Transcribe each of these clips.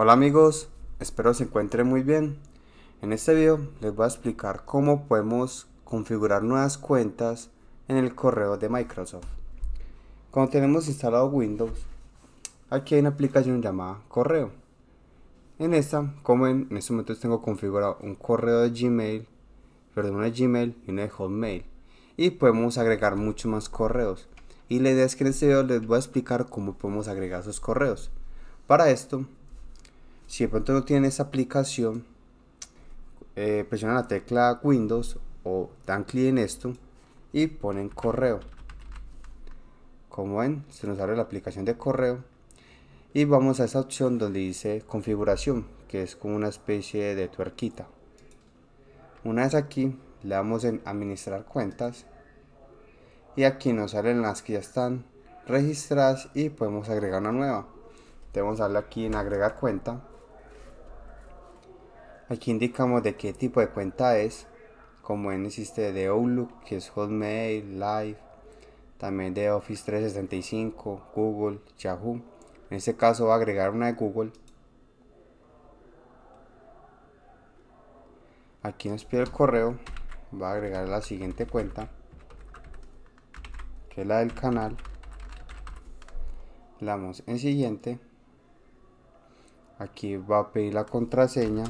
Hola amigos, espero se encuentren muy bien. En este video les voy a explicar cómo podemos configurar nuevas cuentas en el correo de Microsoft. Cuando tenemos instalado Windows, aquí hay una aplicación llamada correo. En esta, como en, en este momento tengo configurado un correo de Gmail, perdón, de Gmail y una de Hotmail. Y podemos agregar muchos más correos. Y la idea es que en este video les voy a explicar cómo podemos agregar esos correos. Para esto, si de pronto no tienen esa aplicación, presiona eh, presionan la tecla Windows o dan clic en esto y ponen correo. Como ven, se nos abre la aplicación de correo y vamos a esa opción donde dice configuración, que es como una especie de tuerquita. Una vez aquí, le damos en administrar cuentas y aquí nos salen las que ya están registradas y podemos agregar una nueva. Debemos darle aquí en agregar cuenta Aquí indicamos de qué tipo de cuenta es, como en existe de Outlook, que es Hotmail, Live, también de Office 365, Google, Yahoo. En este caso va a agregar una de Google. Aquí nos pide el correo, va a agregar la siguiente cuenta, que es la del canal. Le damos en siguiente. Aquí va a pedir la contraseña.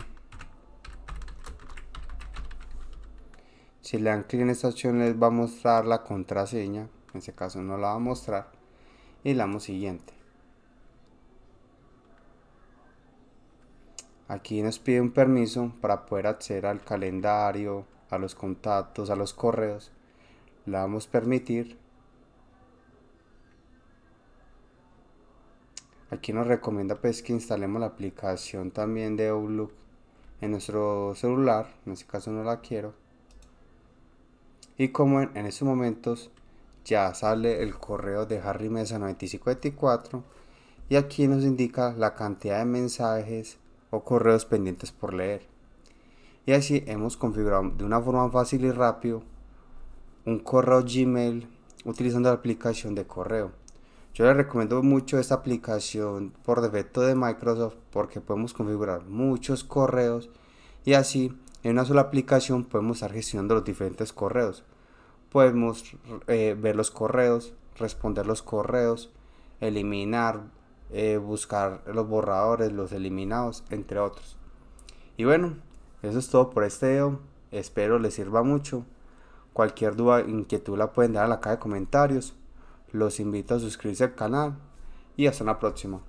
si le dan clic en esta opción les va a mostrar la contraseña en este caso no la va a mostrar y le damos siguiente aquí nos pide un permiso para poder acceder al calendario a los contactos a los correos le damos permitir aquí nos recomienda pues que instalemos la aplicación también de Outlook en nuestro celular en este caso no la quiero y como en, estos momentos ya sale el correo de Harry Mesa 9524 y aquí nos indica la cantidad de mensajes o correos pendientes por leer. Y así hemos configurado de una forma fácil y rápido un correo Gmail utilizando la aplicación de correo. Yo les recomiendo mucho esta aplicación por defecto de Microsoft porque podemos configurar muchos correos y así en una sola aplicación podemos estar gestionando los diferentes correos. Podemos eh, ver los correos, responder los correos, eliminar, eh, buscar los borradores, los eliminados, entre otros. Y bueno, eso es todo por este video. Espero les sirva mucho. Cualquier duda, inquietud la pueden dar en la caja de comentarios. Los invito a suscribirse al canal y hasta la próxima.